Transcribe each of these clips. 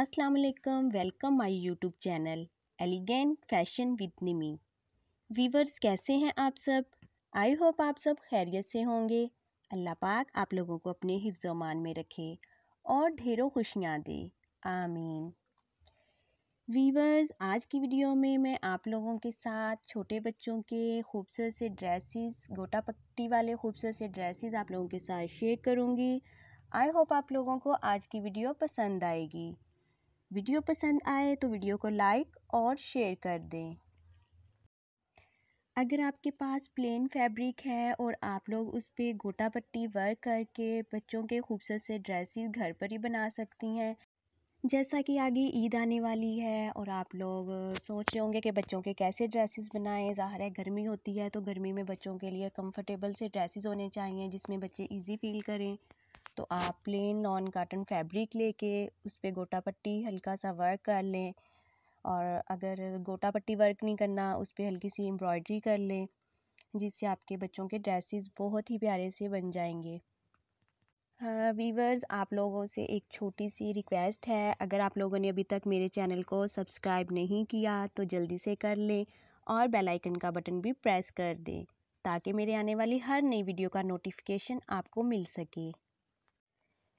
अस्सलाम वालेकुम welcome my YouTube channel elegant fashion with Nimi weavers कैसे हैं आप सब आई होप आप सब खैरियत से होंगे अल्लाह पाक आप लोगों को अपने हिफ्जमान में रखे और ढेरों खुशियाँ दे आमीन वीवर्स आज की वीडियो में मैं आप लोगों के साथ छोटे बच्चों के खूबसूरत से ड्रेसेस गोटा पट्टी वाले खूबसूरत से ड्रेसेस आप लोगों के साथ शेयर करूँगी आई होप आप लोगों को आज की वीडियो पसंद आएगी वीडियो पसंद आए तो वीडियो को लाइक और शेयर कर दें अगर आपके पास प्लेन फैब्रिक है और आप लोग उस पर गोटा पट्टी वर्क करके बच्चों के खूबसूरत से ड्रेसेस घर पर ही बना सकती हैं जैसा कि आगे ईद आने वाली है और आप लोग सोच रहे होंगे कि बच्चों के कैसे ड्रेसेस बनाएं ज़ाहिर है गर्मी होती है तो गर्मी में बच्चों के लिए कंफर्टेबल से ड्रेसेस होने चाहिए जिसमें बच्चे ईजी फील करें तो आप प्लेन नॉन काटन फैब्रिक लेके उस पर गोटा पट्टी हल्का सा वर्क कर लें और अगर गोटा पट्टी वर्क नहीं करना उस पर हल्की सी एम्ब्रॉयडरी कर लें जिससे आपके बच्चों के ड्रेसेस बहुत ही प्यारे से बन जाएंगे हाँ, वीवर्स uh, आप लोगों से एक छोटी सी रिक्वेस्ट है अगर आप लोगों ने अभी तक मेरे चैनल को सब्सक्राइब नहीं किया तो जल्दी से कर लें और बेल आइकन का बटन भी प्रेस कर दें ताकि मेरे आने वाली हर नई वीडियो का नोटिफिकेशन आपको मिल सके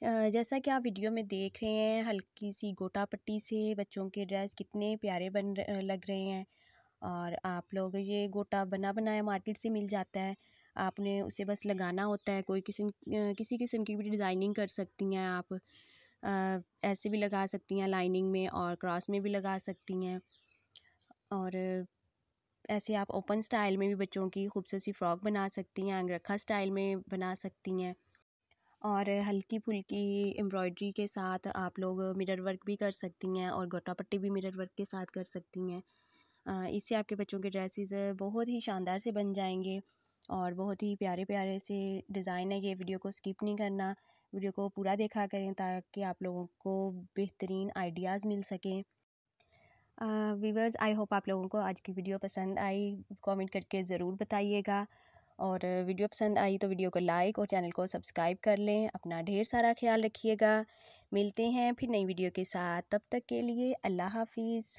जैसा कि आप वीडियो में देख रहे हैं हल्की सी गोटा पट्टी से बच्चों के ड्रेस कितने प्यारे बन लग रहे हैं और आप लोग ये गोटा बना बनाया मार्केट से मिल जाता है आपने उसे बस लगाना होता है कोई किस्म किसी किस्म की भी डिज़ाइनिंग कर सकती हैं आप ऐसे भी लगा सकती हैं लाइनिंग में और क्रॉस में भी लगा सकती हैं और ऐसे आप ओपन स्टाइल में भी बच्चों की खूबसूरत सी फ़्रॉक बना सकती हैं अंगरखा स्टाइल में बना सकती हैं और हल्की फुल्की एम्ब्रॉयड्री के साथ आप लोग मिरर वर्क भी कर सकती हैं और गोटा पट्टी भी मिरर वर्क के साथ कर सकती हैं इससे आपके बच्चों के ड्रेसेस बहुत ही शानदार से बन जाएंगे और बहुत ही प्यारे प्यारे से डिज़ाइन है ये वीडियो को स्किप नहीं करना वीडियो को पूरा देखा करें ताकि आप लोगों को बेहतरीन आइडियाज़ मिल सकें वीवर्स आई होप आप लोगों को आज की वीडियो पसंद आई कमेंट करके ज़रूर बताइएगा और वीडियो पसंद आई तो वीडियो को लाइक और चैनल को सब्सक्राइब कर लें अपना ढेर सारा ख्याल रखिएगा मिलते हैं फिर नई वीडियो के साथ तब तक के लिए अल्लाह हाफिज़